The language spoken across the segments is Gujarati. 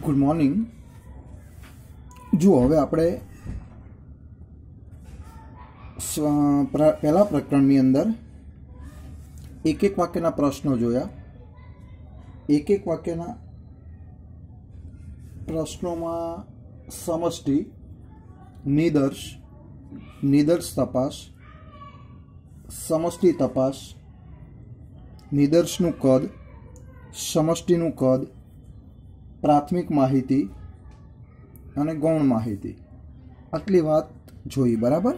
ગુડ મોર્નિંગ જુઓ હવે આપણે પહેલાં પ્રકરણની અંદર એક એક વાક્યના પ્રશ્નો જોયા એક એક વાક્યના પ્રશ્નોમાં સમષ્ટિ નિદર્શ નિદર્શ તપાસ સમષ્ટિ તપાસ નિદર્શનું કદ સમષ્ટિનું કદ પ્રાથમિક માહિતી અને ગૌણ માહિતી આટલી વાત જોઈ બરાબર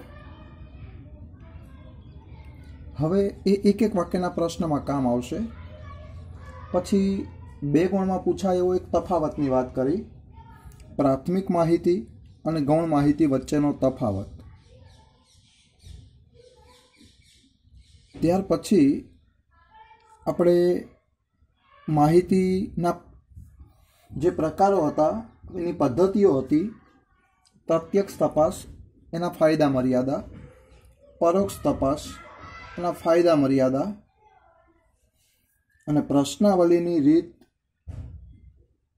હવે એ એક એક વાક્યના પ્રશ્નમાં કામ આવશે પછી બે ગૌણમાં પૂછાય એવો એક તફાવતની વાત કરી પ્રાથમિક માહિતી અને ગૌણ માહિતી વચ્ચેનો તફાવત ત્યાર પછી આપણે માહિતીના જે પ્રકારો હતા એની પદ્ધતિઓ હતી પ્રત્યક્ષ તપાસ એના ફાયદા મર્યાદા પરોક્ષ તપાસ એના ફાયદા મર્યાદા અને પ્રશ્નાવલીની રીત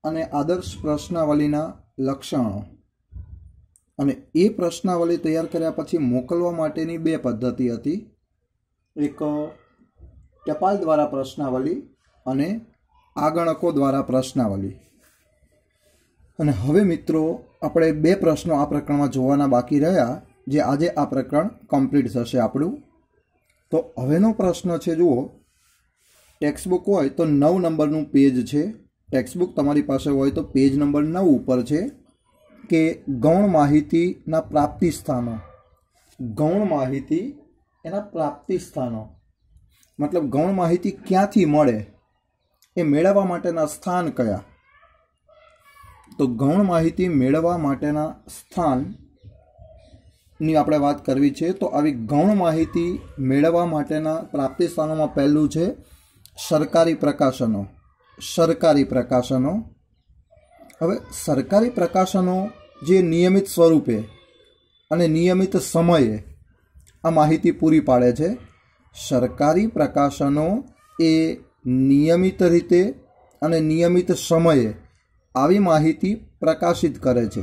અને આદર્શ પ્રશ્નાવલીના લક્ષણો અને એ પ્રશ્નાવલી તૈયાર કર્યા પછી મોકલવા માટેની બે પદ્ધતિ હતી એક ટપાલ દ્વારા પ્રશ્નાવલી અને આગણકો દ્વારા પ્રશ્નાવલી અને હવે મિત્રો આપણે બે પ્રશ્નો આ પ્રકરણમાં જોવાના બાકી રહ્યા જે આજે આ પ્રકરણ કમ્પ્લીટ થશે આપણું તો હવેનો પ્રશ્ન છે જુઓ ટેક્સ્ટબુક હોય તો નવ નંબરનું પેજ છે ટેક્સ્ટબુક તમારી પાસે હોય તો પેજ નંબર નવ ઉપર છે કે ગૌણ માહિતીના પ્રાપ્તિ સ્થાનો ગૌણ માહિતી એના પ્રાપ્તિ સ્થાનો મતલબ ગૌણ માહિતી ક્યાંથી મળે એ મેળવવા માટેના સ્થાન કયા તો ગૌણ માહિતી મેળવવા માટેના સ્થાનની આપણે વાત કરવી છે તો આવી ગૌણ માહિતી મેળવવા માટેના પ્રાપ્તિ સ્થાનોમાં પહેલું છે સરકારી પ્રકાશનો સરકારી પ્રકાશનો હવે સરકારી પ્રકાશનો જે નિયમિત સ્વરૂપે અને નિયમિત સમયે આ માહિતી પૂરી પાડે છે સરકારી પ્રકાશનો એ નિયમિત રીતે અને નિયમિત સમયે આવી માહિતી પ્રકાશિત કરે છે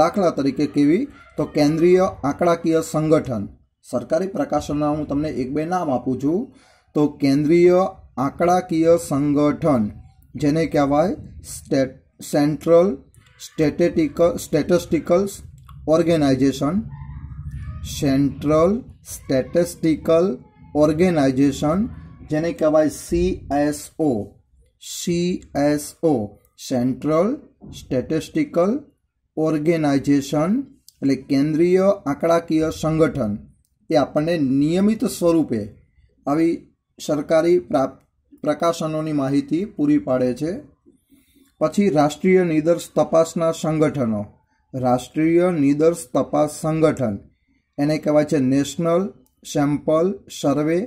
દાખલા તરીકે કેવી તો કેન્દ્રીય આંકડાકીય સંગઠન સરકારી પ્રકાશનના હું તમને એક બે નામ આપું છું તો કેન્દ્રીય આંકડાકીય સંગઠન જેને કહેવાય state central statistical statisticals organisation central statistical organisation જેને કહેવાય CSO CSO central statistical organisation એટલે કેન્દ્રીય આંકડાકીય સંગઠન એ આપણને નિયમિત સ્વરૂપે આવી સરકારી પ્રકાશનોની માહિતી પૂરી પાડે છે પછી રાષ્ટ્રીય નિદર્શ તપાસના સંગઠનો રાષ્ટ્રીય નિદર્શ તપાસ સંગઠન એને કહેવાય છે national sample survey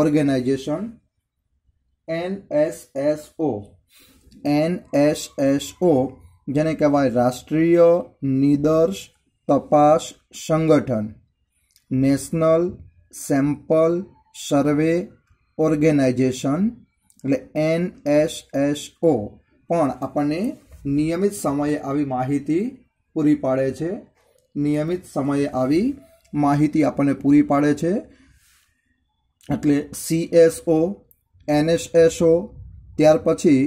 organisation NSSO NSSO જેને કહેવાય રાષ્ટ્રીય નિદર્શ તપાસ સંગઠન નેશનલ સેમ્પલ સર્વે ઓર્ગેનાઇઝેશન એટલે એનએસએસઓ પણ આપણને નિયમિત સમયે આવી માહિતી પૂરી પાડે છે નિયમિત સમયે આવી માહિતી આપણને પૂરી પાડે છે એટલે સીએસઓ એનએસએસઓ ત્યાર પછી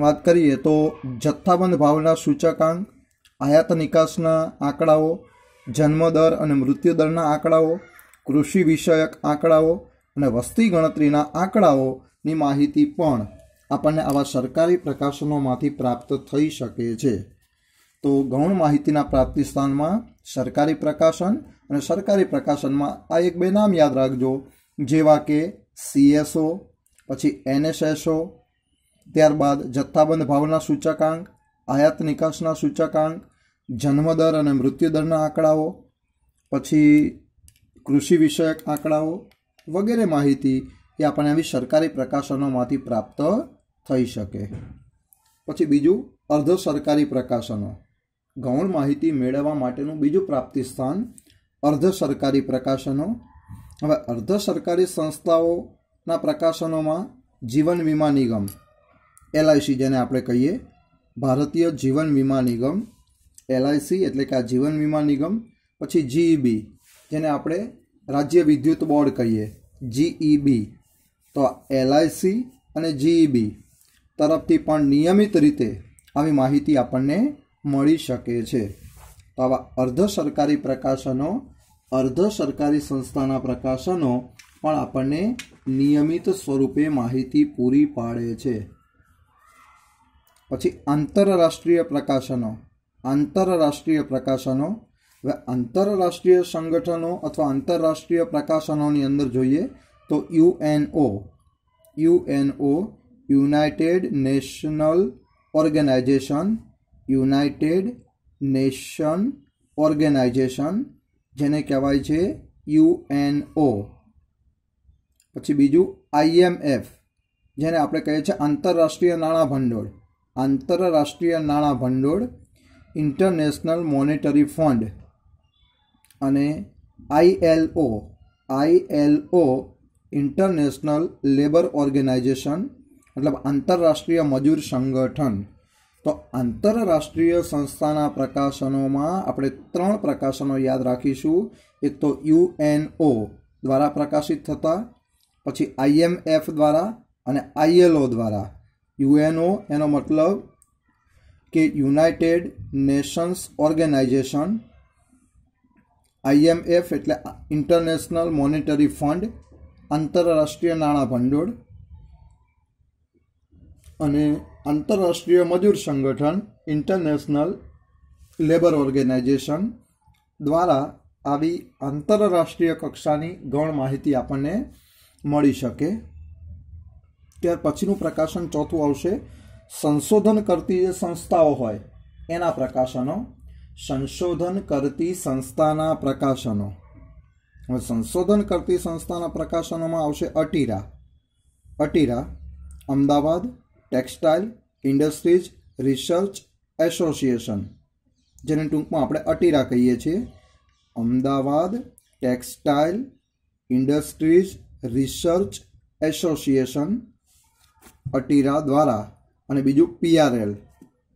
વાત કરીએ તો જથ્થાબંધ ભાવના સૂચકાંક આયાત નિકાસના આંકડાઓ જન્મદર અને મૃત્યુદરના આંકડાઓ કૃષિ વિષયક આંકડાઓ અને વસ્તી ગણતરીના આંકડાઓની માહિતી પણ આપણને આવા સરકારી પ્રકાશનોમાંથી પ્રાપ્ત થઈ શકે છે તો ગૌણ માહિતીના પ્રાપ્તિ સ્થાનમાં સરકારી પ્રકાશન અને સરકારી પ્રકાશનમાં આ એક બે નામ યાદ રાખજો જેવા કે સીએસઓ પછી એનએસએસઓ ત્યારબાદ જથ્થાબંધ ભાવના સૂચકાંક આયાત નિકાસના સૂચકાંક જન્મદર અને મૃત્યુદરના આંકડાઓ પછી કૃષિ વિષયક આંકડાઓ વગેરે માહિતી એ આપણે આવી સરકારી પ્રકાશનોમાંથી પ્રાપ્ત થઈ શકે પછી બીજું અર્ધ સરકારી પ્રકાશનો ગૌણ માહિતી મેળવવા માટેનું બીજું પ્રાપ્તિ સ્થાન અર્ધ સરકારી પ્રકાશનો હવે અર્ધ સરકારી સંસ્થાઓ ના પ્રકાશનોમાં જીવન વીમા નિગમ એલઆઈસી જેને આપણે કહીએ ભારતીય જીવન વીમા નિગમ એલઆઈસી એટલે કે આ જીવન વીમા નિગમ પછી જીઈબી e જેને આપણે રાજ્ય વિદ્યુત બોર્ડ કહીએ જીઈબી e તો એલઆઈસી અને જીઈબી e તરફથી પણ નિયમિત રીતે આવી માહિતી આપણને મળી શકે છે તો આવા અર્ધ સરકારી પ્રકાશનો અર્ધ સરકારી સંસ્થાના પ્રકાશનો પણ આપણને નિયમિત સ્વરૂપે માહિતી પૂરી પાડે છે પછી આંતરરાષ્ટ્રીય પ્રકાશનો આંતરરાષ્ટ્રીય પ્રકાશનો હવે આંતરરાષ્ટ્રીય સંગઠનો અથવા આંતરરાષ્ટ્રીય પ્રકાશનોની અંદર જોઈએ તો UNO UNO united national organisation united nation organisation જેને કહેવાય છે યુએનઓ પછી બીજું આઈએમએફ જેને આપણે કહીએ છીએ આંતરરાષ્ટ્રીય નાણાં ભંડોળ આંતરરાષ્ટ્રીય નાણાં ભંડોળ ઇન્ટરનેશનલ મોનેટરી ફંડ અને ILO ILO international labour organisation મતલબ આંતરરાષ્ટ્રીય મજૂર સંગઠન તો આંતરરાષ્ટ્રીય સંસ્થાના પ્રકાશનોમાં આપણે ત્રણ પ્રકાશનો યાદ રાખીશું એક તો યુએનઓ દ્વારા પ્રકાશિત થતા પછી આઈએમએફ દ્વારા અને આઈએલઓ દ્વારા યુએનઓ એનો મતલબ કે યુનાઇટેડ નેશન્સ ઓર્ગેનાઇઝેશન આઈએમએફ એટલે ઇન્ટરનેશનલ મોનેટરી ફંડ આંતરરાષ્ટ્રીય નાણાં ભંડોળ અને આંતરરાષ્ટ્રીય મજૂર સંગઠન ઇન્ટરનેશનલ લેબર ઓર્ગેનાઇઝેશન દ્વારા આવી આંતરરાષ્ટ્રીય કક્ષાની ગણ માહિતી આપણને મળી શકે ત્યાર પછીનું પ્રકાશન ચોથું આવશે સંશોધન કરતી જે સંસ્થાઓ હોય એના પ્રકાશનો સંશોધન કરતી સંસ્થાના પ્રકાશનો હવે સંશોધન કરતી સંસ્થાના પ્રકાશનોમાં આવશે ATIRA ATIRA Ahmedabad textile industries research association જેને ટૂંકમાં આપણે અટીરા કહીએ છીએ Ahmedabad textile industries research association ATIRA દ્વારા અને બીજું પીઆરએલ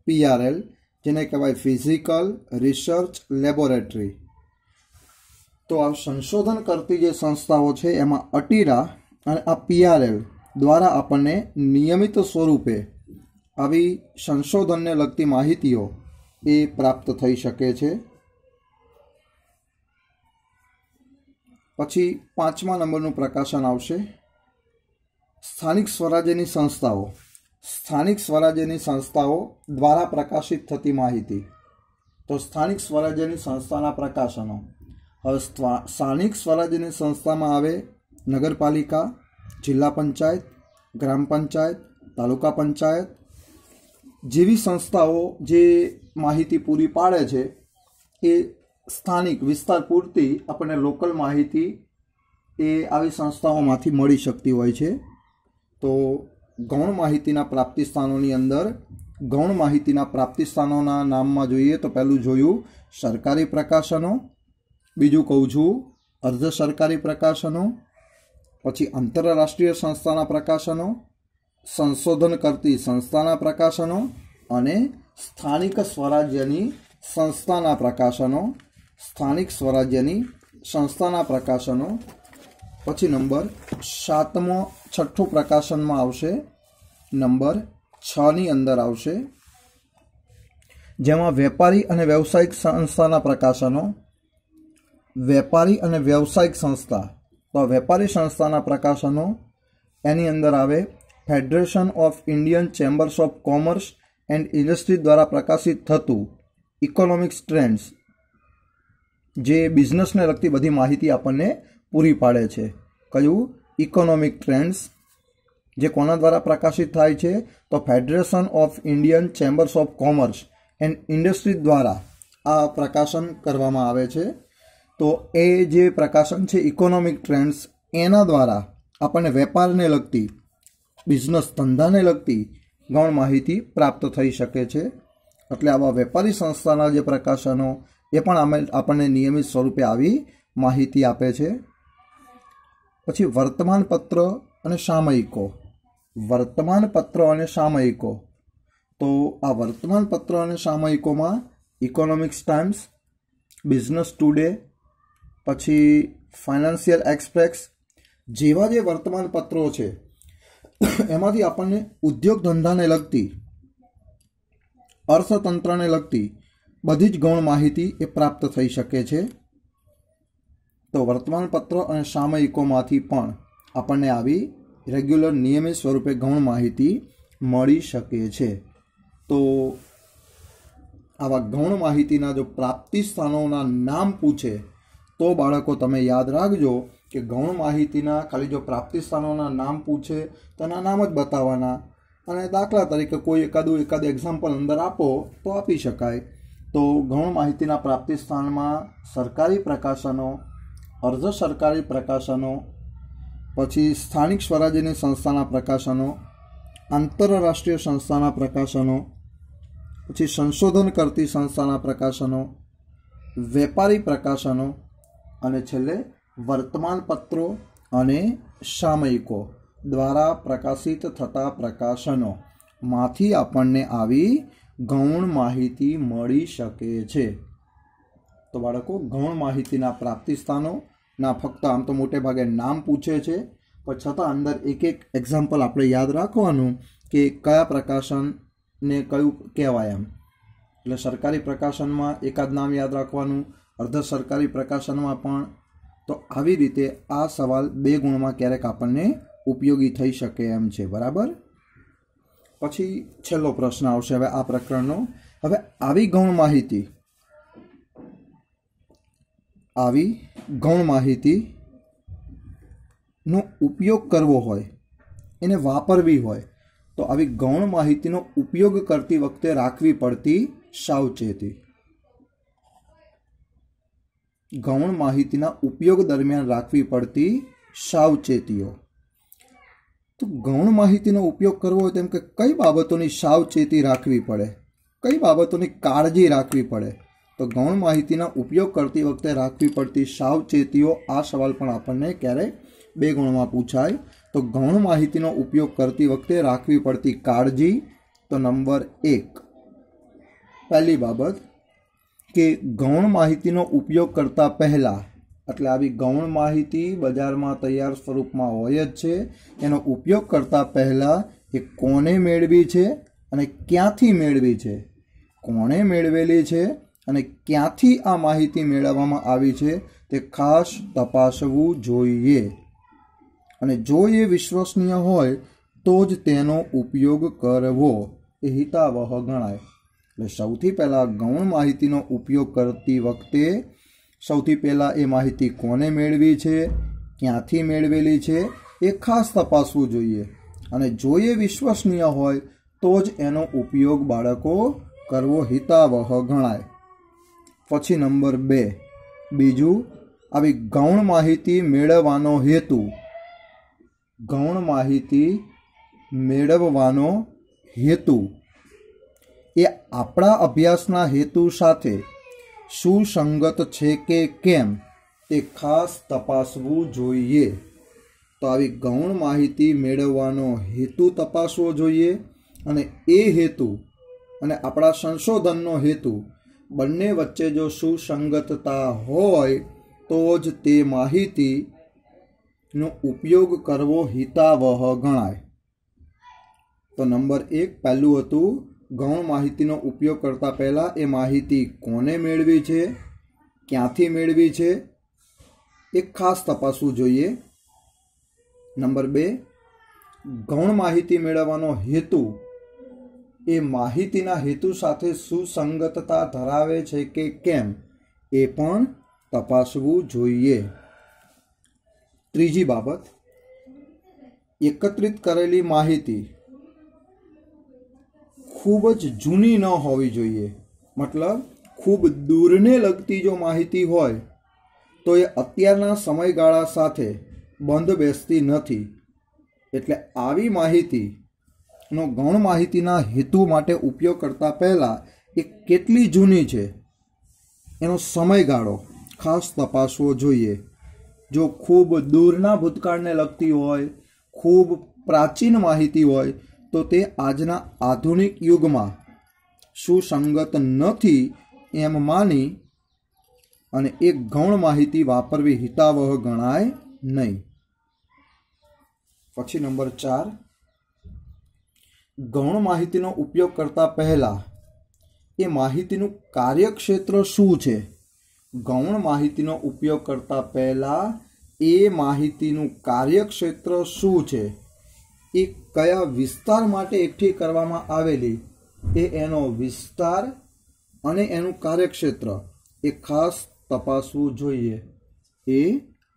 પીઆરએલ જેને કહેવાય ફિઝિકલ રિસર્ચ લેબોરેટરી તો આ સંશોધન કરતી જે સંસ્થાઓ છે એમાં અટીરા અને આ પીઆરએલ દ્વારા આપણને નિયમિત સ્વરૂપે આવી સંશોધનને લગતી માહિતીઓ એ પ્રાપ્ત થઈ શકે છે પછી પાંચમા નંબરનું પ્રકાશન આવશે સ્થાનિક સ્વરાજ્યની સંસ્થાઓ સ્થાનિક સ્વરાજ્યની સંસ્થાઓ દ્વારા પ્રકાશિત થતી માહિતી તો સ્થાનિક સ્વરાજ્યની સંસ્થાના પ્રકાશનો હવે સ્થાનિક સ્વરાજ્યની સંસ્થામાં આવે નગરપાલિકા જિલ્લા પંચાયત ગ્રામ પંચાયત તાલુકા પંચાયત જેવી સંસ્થાઓ જે માહિતી પૂરી પાડે છે એ સ્થાનિક વિસ્તાર પૂરતી આપણને લોકલ માહિતી એ આવી સંસ્થાઓમાંથી મળી શકતી હોય છે તો ગૌણ માહિતીના પ્રાપ્તિ સ્થાનોની અંદર ગૌણ માહિતીના પ્રાપ્તિ સ્થાનોના નામમાં જોઈએ તો પહેલું જોયું સરકારી પ્રકાશનો બીજું કહું છું અર્ધ સરકારી પ્રકાશનો પછી આંતરરાષ્ટ્રીય સંસ્થાના પ્રકાશનો સંશોધન કરતી સંસ્થાના પ્રકાશનો અને સ્થાનિક સ્વરાજ્યની સંસ્થાના પ્રકાશનો સ્થાનિક સ્વરાજ્યની સંસ્થાના પ્રકાશનો પછી નંબર સાતમો છઠ્ઠું પ્રકાશનમાં આવશે નંબર છની અંદર આવશે જેમાં વેપારી અને વ્યવસાયિક સંસ્થાના પ્રકાશનો વેપારી અને વ્યવસાયિક સંસ્થા તો વેપારી સંસ્થાના પ્રકાશનો એની અંદર આવે federation of Indian chambers of commerce and industry દ્વારા પ્રકાશિત થતું ઇકોનોમિક્સ ટ્રેન્ડ્સ જે બિઝનેસને લગતી બધી માહિતી આપણને પૂરી પાડે છે કયું ઇકોનોમિક ટ્રેન્ડ્સ જે કોના દ્વારા પ્રકાશિત થાય છે તો federation of Indian chambers of commerce and industry દ્વારા આ પ્રકાશન કરવામાં આવે છે તો એ જે પ્રકાશન છે ઇકોનોમિક ટ્રેન્ડ્સ એના દ્વારા આપણને વેપારને લગતી બિઝનેસ ધંધાને લગતી ગણ માહિતી પ્રાપ્ત થઈ શકે છે એટલે આવા વેપારી સંસ્થાના જે પ્રકાશનો એ પણ અમે આપણને નિયમિત સ્વરૂપે આવી માહિતી આપે છે પછી વર્તમાનપત્ર અને સામયિકો વર્તમાનપત્ર અને સામયિકો તો આ વર્તમાનપત્ર અને સામયિકોમાં ઇકોનોમિક્સ ટાઈમ્સ બિઝનેસ ટુડે પછી ફાઇનાન્શિયલ એક્સપ્રેસ જેવા જે વર્તમાનપત્રો છે એમાંથી આપણને ઉદ્યોગ ધંધાને લગતી અર્થતંત્રને લગતી બધી જ ગૌણ માહિતી એ પ્રાપ્ત થઈ શકે છે તો વર્તમાનપત્રો અને સામયિકોમાંથી પણ આપણને આવી રેગ્યુલર નિયમિત સ્વરૂપે ગૌણ માહિતી મળી શકે છે તો આવા ગૌણ માહિતીના જો પ્રાપ્તિ સ્થાનોના નામ પૂછે તો બાળકો તમે યાદ રાખજો કે ગૌણ માહિતીના ખાલી જો પ્રાપ્તિ સ્થાનોના નામ પૂછે તેના નામ જ બતાવવાના અને દાખલા તરીકે કોઈ એકાદું એકાદ એક્ઝામ્પલ અંદર આપો તો આપી શકાય તો ગૌણ માહિતીના પ્રાપ્તિ સ્થાનમાં સરકારી પ્રકાશનો અર્ધ સરકારી પ્રકાશનો પછી સ્થાનિક સ્વરાજ્યની સંસ્થાના પ્રકાશનો આંતરરાષ્ટ્રીય સંસ્થાના પ્રકાશનો પછી સંશોધન કરતી સંસ્થાના પ્રકાશનો વેપારી પ્રકાશનો અને છેલ્લે વર્તમાનપત્રો અને સામયિકો દ્વારા પ્રકાશિત થતા પ્રકાશનોમાંથી આપણને આવી ગૌણ માહિતી મળી શકે છે તો બાળકો ગૌણ માહિતીના પ્રાપ્તિ સ્થાનોના ફક્ત આમ તો મોટે ભાગે નામ પૂછે છે પણ છતાં અંદર એક એક એક્ઝામ્પલ આપણે યાદ રાખવાનું કે કયા પ્રકાશનને કયું કહેવાય એમ એટલે સરકારી પ્રકાશનમાં એકાદ નામ યાદ રાખવાનું અર્ધ સરકારી પ્રકાશનમાં પણ તો આવી રીતે આ સવાલ બે ગુણમાં ક્યારેક આપણને ઉપયોગી થઈ શકે એમ છે બરાબર પછી છેલ્લો પ્રશ્ન આવશે હવે આ પ્રકરણનો હવે આવી ગૌણ માહિતી આવી ગૌણ માહિતીનો ઉપયોગ કરવો હોય એને વાપરવી હોય તો આવી ગૌણ માહિતીનો ઉપયોગ કરતી વખતે રાખવી પડતી સાવચેતી ગૌણ માહિતીના ઉપયોગ દરમિયાન રાખવી પડતી સાવચેતીઓ તો ગૌણ માહિતીનો ઉપયોગ કરવો હોય તેમ કે કઈ બાબતોની સાવચેતી રાખવી પડે કઈ બાબતોની કાળજી રાખવી પડે તો ગૌણ માહિતીના ઉપયોગ કરતી વખતે રાખવી પડતી સાવચેતીઓ આ સવાલ પણ આપણને ક્યારેય બે ગુણમાં પૂછાય તો ગૌણ માહિતીનો ઉપયોગ કરતી વખતે રાખવી પડતી કાળજી તો નંબર એક પહેલી બાબત કે ગૌણ માહિતીનો ઉપયોગ કરતા પહેલાં એટલે આવી ગૌણ માહિતી બજારમાં તૈયાર સ્વરૂપમાં હોય જ છે એનો ઉપયોગ કરતાં પહેલાં એ કોને મેળવી છે અને ક્યાંથી મેળવી છે કોણે મેળવેલી છે અને ક્યાંથી આ માહિતી મેળવવામાં આવી છે તે ખાસ તપાસવું જોઈએ અને જો એ વિશ્વસનીય હોય તો જ તેનો ઉપયોગ કરવો એ હિતાવહ ગણાય એટલે સૌથી પહેલાં ગૌણ માહિતીનો ઉપયોગ કરતી વખતે સૌથી પહેલાં એ માહિતી કોને મેળવી છે ક્યાંથી મેળવેલી છે એ ખાસ તપાસવું જોઈએ અને જો એ વિશ્વસનીય હોય તો જ એનો ઉપયોગ બાળકો કરવો હિતાવહ ગણાય પછી નંબર બે બીજું આવી ગૌણ માહિતી મેળવવાનો હેતુ ગૌણ માહિતી મેળવવાનો હેતુ એ આપણા અભ્યાસના હેતુ સાથે સુસંગત છે કે કેમ એ ખાસ તપાસવું જોઈએ તો આવી ગૌણ માહિતી મેળવવાનો હેતુ તપાસવો જોઈએ અને એ હેતુ અને આપણા સંશોધનનો હેતુ બંને વચ્ચે જો સુસંગતતા હોય તો જ તે માહિતીનો ઉપયોગ કરવો હિતાવહ ગણાય તો નંબર એક પહેલું હતું ગૌણ માહિતીનો ઉપયોગ કરતાં પહેલાં એ માહિતી કોને મેળવી છે ક્યાંથી મેળવી છે એ ખાસ તપાસવું જોઈએ નંબર બે ગૌણ માહિતી મેળવવાનો હેતુ એ માહિતીના હેતુ સાથે સુસંગતતા ધરાવે છે કે કેમ એ પણ તપાસવું જોઈએ ત્રીજી બાબત એકત્રિત કરેલી માહિતી ખૂબ જ જૂની ન હોવી જોઈએ મતલબ ખૂબ દૂરને લગતી જો માહિતી હોય તો એ અત્યારના સમયગાળા સાથે બંધ બેસતી નથી એટલે આવી માહિતીનો ગૌણ માહિતીના હેતુ માટે ઉપયોગ કરતાં પહેલાં એ કેટલી જૂની છે એનો સમયગાળો ખાસ તપાસવો જોઈએ જો ખૂબ દૂરના ભૂતકાળને લગતી હોય ખૂબ પ્રાચીન માહિતી હોય તો તે આજના આધુનિક યુગમાં સુસંગત નથી એમ માની અને એ ગૌણ માહિતી વાપરવી હિતાવહ ગણાય નહીં પછી નંબર ચાર ગૌણ માહિતીનો ઉપયોગ કરતા પહેલાં એ માહિતીનું કાર્યક્ષેત્ર શું છે ગૌણ માહિતીનો ઉપયોગ કરતા પહેલાં એ માહિતીનું કાર્યક્ષેત્ર શું છે એ કયા વિસ્તાર માટે એકઠી કરવામાં આવેલી એ એનો વિસ્તાર અને એનું કાર્યક્ષેત્ર એ ખાસ તપાસવું જોઈએ એ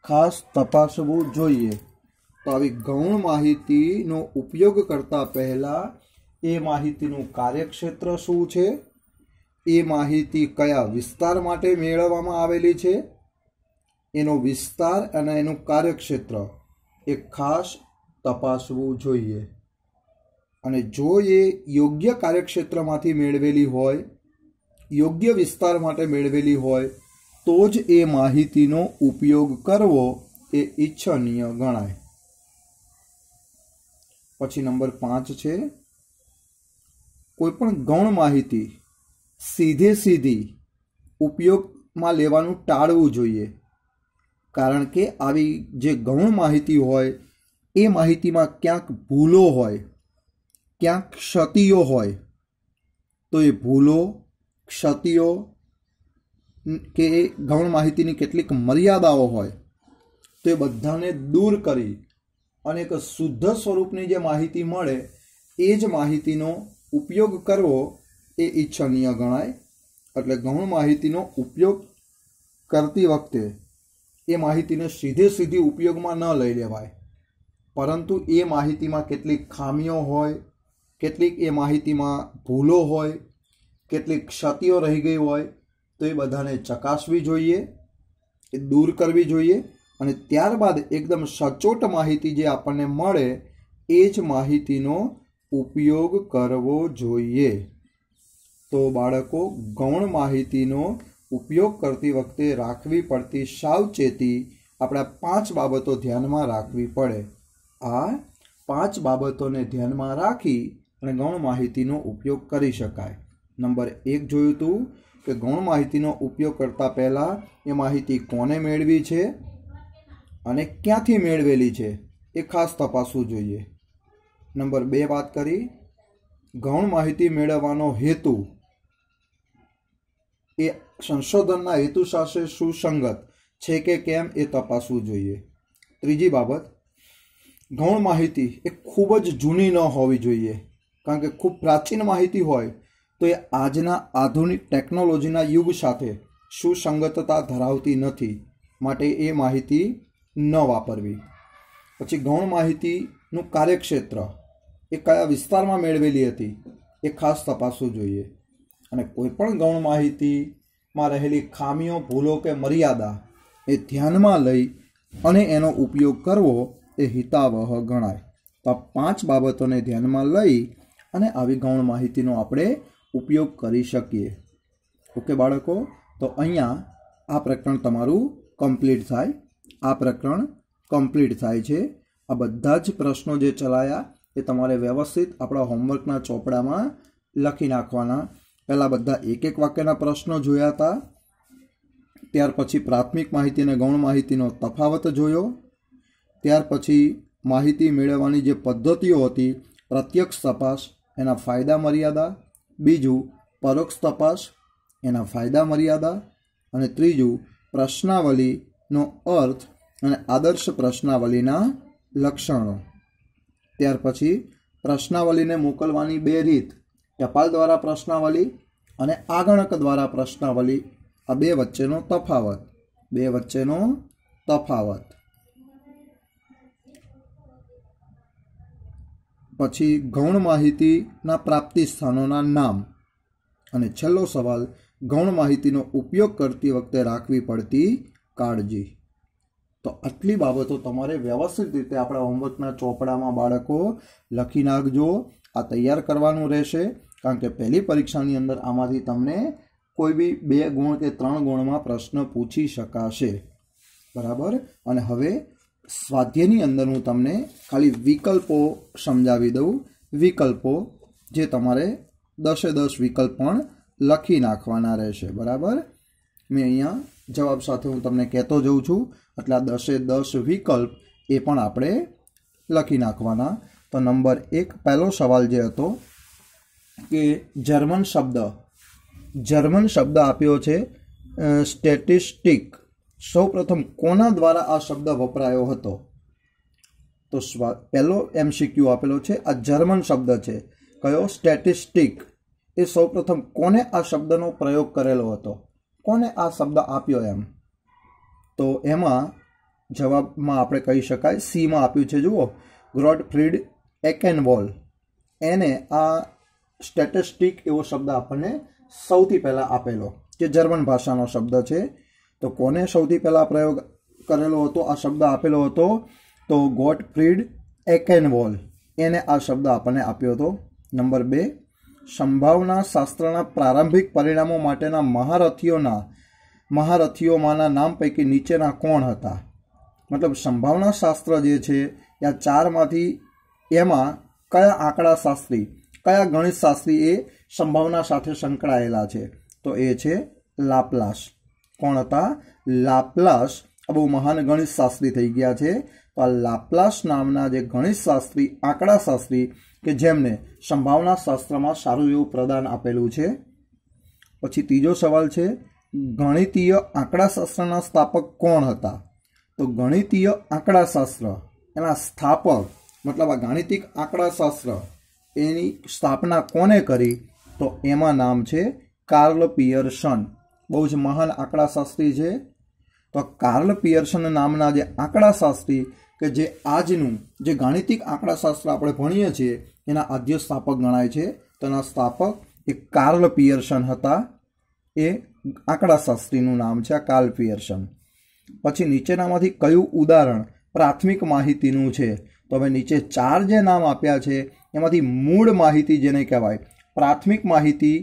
ખાસ તપાસવું જોઈએ તો આવી ગૌણ માહિતીનો ઉપયોગ કરતાં પહેલાં એ માહિતીનું કાર્યક્ષેત્ર શું છે એ માહિતી કયા વિસ્તાર માટે મેળવવામાં આવેલી છે એનો વિસ્તાર અને એનું કાર્યક્ષેત્ર એ ખાસ તપાસવું જોઈએ અને જો એ યોગ્ય કાર્યક્ષેત્રમાંથી મેળવેલી હોય યોગ્ય વિસ્તાર માટે મેળવેલી હોય તો જ એ માહિતીનો ઉપયોગ કરવો એ ઈચ્છનીય ગણાય પછી નંબર પાંચ છે કોઈપણ ગૌણ માહિતી સીધે સીધી ઉપયોગમાં લેવાનું ટાળવું જોઈએ કારણ કે આવી જે ગૌણ માહિતી હોય એ માહિતીમાં ક્યાંક ભૂલો હોય ક્યાંક ક્ષતિઓ હોય તો એ ભૂલો ક્ષતિઓ કે ગૌણ માહિતીની કેટલીક મર્યાદાઓ હોય તો એ બધાને દૂર કરી અને એક શુદ્ધ સ્વરૂપની જે માહિતી મળે એ જ માહિતીનો ઉપયોગ કરવો એ ઈચ્છનીય ગણાય એટલે ગૌણ માહિતીનો ઉપયોગ કરતી વખતે એ માહિતીને સીધે સીધી ઉપયોગમાં ન લઈ લેવાય પરંતુ એ માહિતીમાં કેટલીક ખામીઓ હોય કેટલીક એ માહિતીમાં ભૂલો હોય કેટલીક ક્ષતિઓ રહી ગઈ હોય તો એ બધાને ચકાસવી જોઈએ એ દૂર કરવી જોઈએ અને ત્યારબાદ એકદમ સચોટ માહિતી જે આપણને મળે એ જ માહિતીનો ઉપયોગ કરવો જોઈએ તો બાળકો ગૌણ માહિતીનો ઉપયોગ કરતી વખતે રાખવી પડતી સાવચેતી આપણા પાંચ બાબતો ધ્યાનમાં રાખવી પડે આ પાંચ બાબતોને ધ્યાનમાં રાખી અને ગૌણ માહિતીનો ઉપયોગ કરી શકાય નંબર એક જોયું હતું કે ગૌણ માહિતીનો ઉપયોગ કરતાં પહેલાં એ માહિતી કોને મેળવી છે અને ક્યાંથી મેળવેલી છે એ ખાસ તપાસવું જોઈએ નંબર બે વાત કરી ગૌણ માહિતી મેળવવાનો હેતુ એ સંશોધનના હેતુ સાથે સુસંગત છે કે કેમ એ તપાસવું જોઈએ ત્રીજી બાબત ગૌણ માહિતી એ ખૂબ જ જૂની ન હોવી જોઈએ કારણ કે ખૂબ પ્રાચીન માહિતી હોય તો એ આજના આધુનિક ટેકનોલોજીના યુગ સાથે સુસંગતતા ધરાવતી નથી માટે એ માહિતી ન વાપરવી પછી ગૌણ માહિતીનું કાર્યક્ષેત્ર એ કયા વિસ્તારમાં મેળવેલી હતી એ ખાસ તપાસવું જોઈએ અને કોઈપણ ગૌણ માહિતીમાં રહેલી ખામીઓ ભૂલો કે મર્યાદા એ ધ્યાનમાં લઈ અને એનો ઉપયોગ કરવો એ હિતાવહ ગણાય તો આ પાંચ બાબતોને ધ્યાનમાં લઈ અને આવી ગૌણ માહિતીનો આપણે ઉપયોગ કરી શકીએ ઓકે બાળકો તો અહીંયા આ પ્રકરણ તમારું કમ્પ્લીટ થાય આ પ્રકરણ કમ્પ્લીટ થાય છે આ બધા જ પ્રશ્નો જે ચલાયા એ તમારે વ્યવસ્થિત આપણા હોમવર્કના ચોપડામાં લખી નાખવાના પહેલાં બધા એક એક વાક્યના પ્રશ્નો જોયા હતા ત્યાર પછી પ્રાથમિક માહિતી અને ગૌણ માહિતીનો તફાવત જોયો ત્યાર પછી માહિતી મેળવવાની જે પદ્ધતિઓ હતી પ્રત્યક્ષ તપાસ એના ફાયદા મર્યાદા બીજું પરોક્ષ તપાસ એના ફાયદા મર્યાદા અને ત્રીજું પ્રશ્નાવલીનો અર્થ અને આદર્શ પ્રશ્નાવલીના લક્ષણો ત્યાર પછી પ્રશ્નાવલીને મોકલવાની બે રીત ટપાલ દ્વારા પ્રશ્નાવલી અને આગણક દ્વારા પ્રશ્નાવલી આ બે વચ્ચેનો તફાવત બે વચ્ચેનો તફાવત પછી ગૌણ માહિતીના પ્રાપ્તિ સ્થાનોના નામ અને છેલ્લો સવાલ ગૌણ માહિતીનો ઉપયોગ કરતી વખતે રાખવી પડતી કાળજી તો આટલી બાબતો તમારે વ્યવસ્થિત રીતે આપણા હોમવર્કના ચોપડામાં બાળકો લખી નાખજો આ તૈયાર કરવાનું રહેશે કારણ કે પહેલી પરીક્ષાની અંદર આમાંથી તમને કોઈ બી બે ગુણ કે ત્રણ ગુણમાં પ્રશ્ન પૂછી શકાશે બરાબર અને હવે સ્વાધ્યાયની અંદર હું તમને ખાલી વિકલ્પો સમજાવી દઉં વિકલ્પો જે તમારે દસે દસ વિકલ્પ પણ લખી નાખવાના રહેશે બરાબર મેં અહીંયા જવાબ સાથે હું તમને કહેતો જઉં છું એટલે આ દસે દસ વિકલ્પ એ પણ આપણે લખી નાખવાના તો નંબર એક પહેલો સવાલ જે હતો કે જર્મન શબ્દ જર્મન શબ્દ આપ્યો છે સ્ટેટિસ્ટિક સૌપ્રથમ કોના દ્વારા આ શબ્દ વપરાયો હતો તો પહેલો એમસીક્યુ આપેલો છે આ જર્મન શબ્દ છે કયો સ્ટેટિસ્ટિક એ સૌપ્રથમ કોને આ શબ્દનો પ્રયોગ કરેલો હતો કોને આ શબ્દ આપ્યો એમ તો એમાં જવાબમાં આપણે કહી શકાય સીમાં આપ્યું છે જુઓ ગ્રોડફ્રીડ એકેનવોલ એને આ સ્ટેટિસ્ટિક એવો શબ્દ આપણને સૌથી પહેલાં આપેલો જે જર્મન ભાષાનો શબ્દ છે તો કોને સૌથી પહેલાં પ્રયોગ કરેલો હતો આ શબ્દ આપેલો હતો તો ગોટ ફ્રીડ એકેનવોલ એને આ શબ્દ આપણને આપ્યો હતો નંબર બે સંભાવના શાસ્ત્રના પ્રારંભિક પરિણામો માટેના મહારથીઓના મહારથીઓમાંના નામ પૈકી નીચેના કોણ હતા મતલબ સંભાવના શાસ્ત્ર જે છે એ ચારમાંથી એમાં કયા આંકડા શાસ્ત્રી કયા ગણિત શાસ્ત્રી એ સંભાવના સાથે સંકળાયેલા છે તો એ છે લાપ્લાસ કોણ હતા લાપ્લાસ આ બહુ મહાન ગણિતશાસ્ત્રી થઈ ગયા છે તો આ લાપ્લાસ નામના જે ગણિતશાસ્ત્રી આંકડાશાસ્ત્રી કે જેમને સંભાવના શાસ્ત્રમાં સારું એવું પ્રદાન આપેલું છે પછી ત્રીજો સવાલ છે ગણિતીય આંકડાશાસ્ત્રના સ્થાપક કોણ હતા તો ગણિતીય આંકડાશાસ્ત્ર એના સ્થાપક મતલબ આ ગાણિતિક આંકડાશાસ્ત્ર એની સ્થાપના કોને કરી તો એમાં નામ છે કાર્લ પિયરસન બહુ જ મહાન આંકડાશાસ્ત્રી છે તો કાર્લ પિયર્સન નામના જે આંકડાશાસ્ત્રી કે જે આજનું જે ગાણિતિક આંકડાશાસ્ત્ર આપણે ભણીએ છીએ એના આદ્ય સ્થાપક ગણાય છે તેના સ્થાપક એ કાર્લ પિયર્સન હતા એ આંકડાશાસ્ત્રીનું નામ છે આ કાર્લ પિયર્સન પછી નીચેનામાંથી કયું ઉદાહરણ પ્રાથમિક માહિતીનું છે તો હવે નીચે ચાર જે નામ આપ્યા છે એમાંથી મૂળ માહિતી જેને કહેવાય પ્રાથમિક માહિતી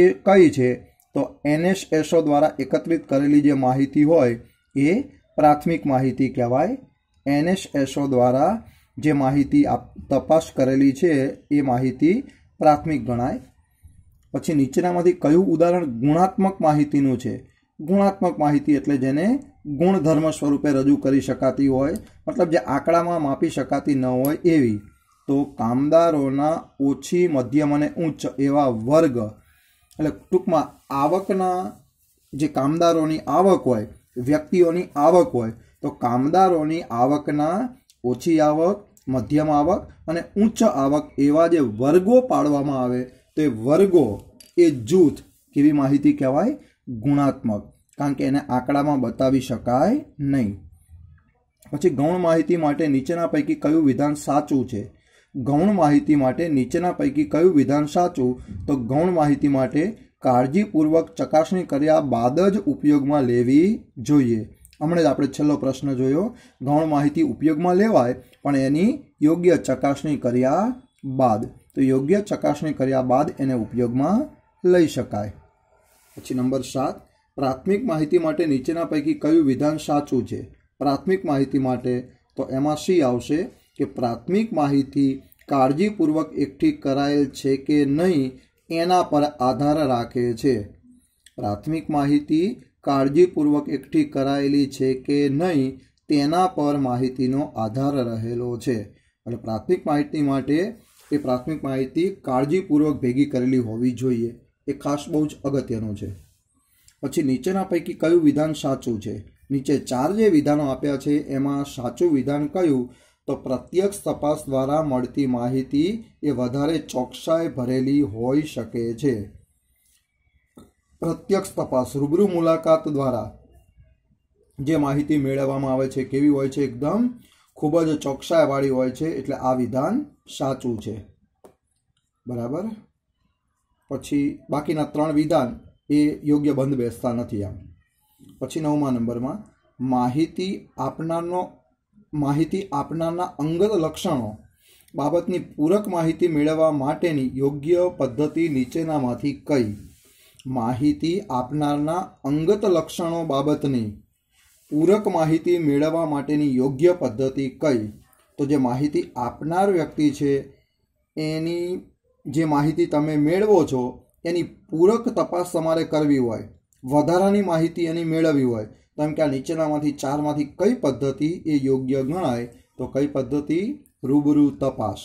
એ કઈ છે તો એનએસએસઓ દ્વારા એકત્રિત કરેલી જે માહિતી હોય એ પ્રાથમિક માહિતી કહેવાય એનએસએસઓ દ્વારા જે માહિતી આપ તપાસ કરેલી છે એ માહિતી પ્રાથમિક ગણાય પછી નીચેનામાંથી કયું ઉદાહરણ ગુણાત્મક માહિતીનું છે ગુણાત્મક માહિતી એટલે જેને ગુણધર્મ સ્વરૂપે રજૂ કરી શકાતી હોય મતલબ જે આંકડામાં માપી શકાતી ન હોય એવી તો કામદારોના ઓછી મધ્યમ અને ઉચ્ચ એવા વર્ગ એટલે ટૂંકમાં આવકના જે કામદારોની આવક હોય વ્યક્તિઓની આવક હોય તો કામદારોની આવકના ઓછી આવક મધ્યમ આવક અને ઉચ્ચ આવક એવા જે વર્ગો પાડવામાં આવે તો એ વર્ગો એ જૂથ કેવી માહિતી કહેવાય ગુણાત્મક કારણ કે એને આંકડામાં બતાવી શકાય નહીં પછી ગૌણ માહિતી માટે નીચેના પૈકી કયું વિધાન સાચું છે ગૌણ માહિતી માટે નીચેના પૈકી કયું વિધાન સાચું તો ગૌણ માહિતી માટે કાળજીપૂર્વક ચકાસણી કર્યા બાદ જ ઉપયોગમાં લેવી જોઈએ હમણાં જ આપણે છેલ્લો પ્રશ્ન જોયો ગૌણ માહિતી ઉપયોગમાં લેવાય પણ એની યોગ્ય ચકાસણી કર્યા બાદ તો યોગ્ય ચકાસણી કર્યા બાદ એને ઉપયોગમાં લઈ શકાય પછી નંબર સાત પ્રાથમિક માહિતી માટે નીચેના પૈકી કયું વિધાન સાચું છે પ્રાથમિક માહિતી માટે તો એમાં સી આવશે કે પ્રાથમિક માહિતી કાળજીપૂર્વક એકઠી કરાયેલ છે કે નહીં એના પર આધાર રાખે છે પ્રાથમિક માહિતી કાળજીપૂર્વક એકઠી કરાયેલી છે કે નહીં તેના પર માહિતીનો આધાર રહેલો છે એટલે પ્રાથમિક માહિતી માટે એ પ્રાથમિક માહિતી કાળજીપૂર્વક ભેગી કરેલી હોવી જોઈએ એ ખાસ બહુ જ અગત્યનું છે પછી નીચેના પૈકી કયું વિધાન સાચું છે નીચે ચાર જે વિધાનો આપ્યા છે એમાં સાચું વિધાન કયું તો પ્રત્યક્ષ તપાસ દ્વારા મળતી માહિતી એ વધારે ચોકસાઈ ભરેલી હોઈ શકે છે પ્રત્યક્ષ તપાસ રૂબરૂ મુલાકાત દ્વારા જે માહિતી મેળવવામાં આવે છે કેવી હોય છે એકદમ ખૂબ જ ચોકસાઈવાળી હોય છે એટલે આ વિધાન સાચું છે બરાબર પછી બાકીના ત્રણ વિધાન એ યોગ્ય બંધ બેસતા નથી આમ પછી નવમા નંબરમાં માહિતી આપનારનો માહિતી આપનારના અંગત લક્ષણો બાબતની પૂરક માહિતી મેળવવા માટેની યોગ્ય પદ્ધતિ નીચેનામાંથી કઈ માહિતી આપનારના અંગત લક્ષણો બાબતની પૂરક માહિતી મેળવવા માટેની યોગ્ય પદ્ધતિ કઈ તો જે માહિતી આપનાર વ્યક્તિ છે એની જે માહિતી તમે મેળવો છો એની પૂરક તપાસ તમારે કરવી હોય વધારાની માહિતી એની મેળવવી હોય તેમ કે આ નીચેનામાંથી ચારમાંથી કઈ પદ્ધતિ એ યોગ્ય ગણાય તો કઈ પદ્ધતિ રૂબરૂ તપાસ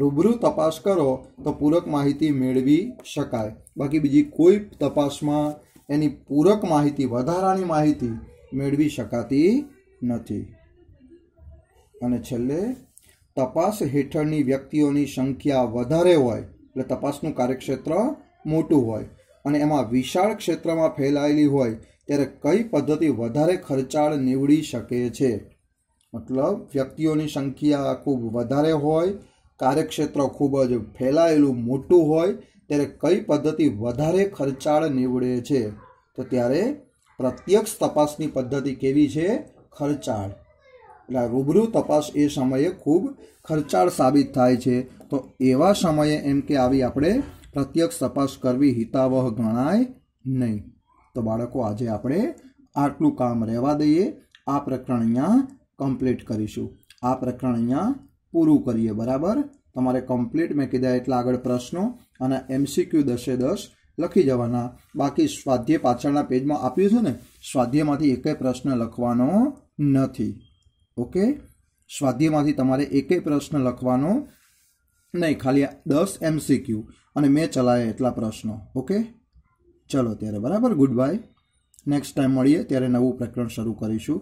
રૂબરૂ તપાસ કરો તો પૂરક માહિતી મેળવી શકાય બાકી બીજી કોઈ તપાસમાં એની પૂરક માહિતી વધારાની માહિતી મેળવી શકાતી નથી અને છેલ્લે તપાસ હેઠળની વ્યક્તિઓની સંખ્યા વધારે હોય એટલે તપાસનું કાર્યક્ષેત્ર મોટું હોય અને એમાં વિશાળ ક્ષેત્રમાં ફેલાયેલી હોય ત્યારે કઈ પદ્ધતિ વધારે ખર્ચાળ નીવડી શકે છે મતલબ વ્યક્તિઓની સંખ્યા ખૂબ વધારે હોય કાર્યક્ષેત્ર ખૂબ જ ફેલાયેલું મોટું હોય ત્યારે કઈ પદ્ધતિ વધારે ખર્ચાળ નીવડે છે તો ત્યારે પ્રત્યક્ષ તપાસની પદ્ધતિ કેવી છે ખર્ચાળ એટલે રૂબરૂ તપાસ એ સમયે ખૂબ ખર્ચાળ સાબિત થાય છે તો એવા સમયે એમ કે આવી આપણે પ્રત્યક્ષ તપાસ કરવી હિતાવહ ગણાય નહીં તો બાળકો આજે આપણે આટલું કામ રહેવા દઈએ આ પ્રકરણ અહીંયા કમ્પ્લીટ કરીશું આ પ્રકરણ અહીંયા પૂરું કરીએ બરાબર તમારે કમ્પ્લીટ મેં કીધા એટલા આગળ પ્રશ્નો અને એમસીક્યુ દસે દસ લખી જવાના બાકી સ્વાધ્યાય પાછળના પેજમાં આપ્યું છે ને સ્વાધ્યમાંથી એકે પ્રશ્ન લખવાનો નથી ઓકે સ્વાધ્યમાંથી તમારે એકે પ્રશ્ન લખવાનો નહીં ખાલી દસ એમસીક્યુ અને મેં ચલાવ્યા એટલા પ્રશ્નો ઓકે ચલો ત્યારે બરાબર ગુડ બાય નેક્સ્ટ ટાઈમ મળીએ ત્યારે નવું પ્રકરણ શરૂ કરીશું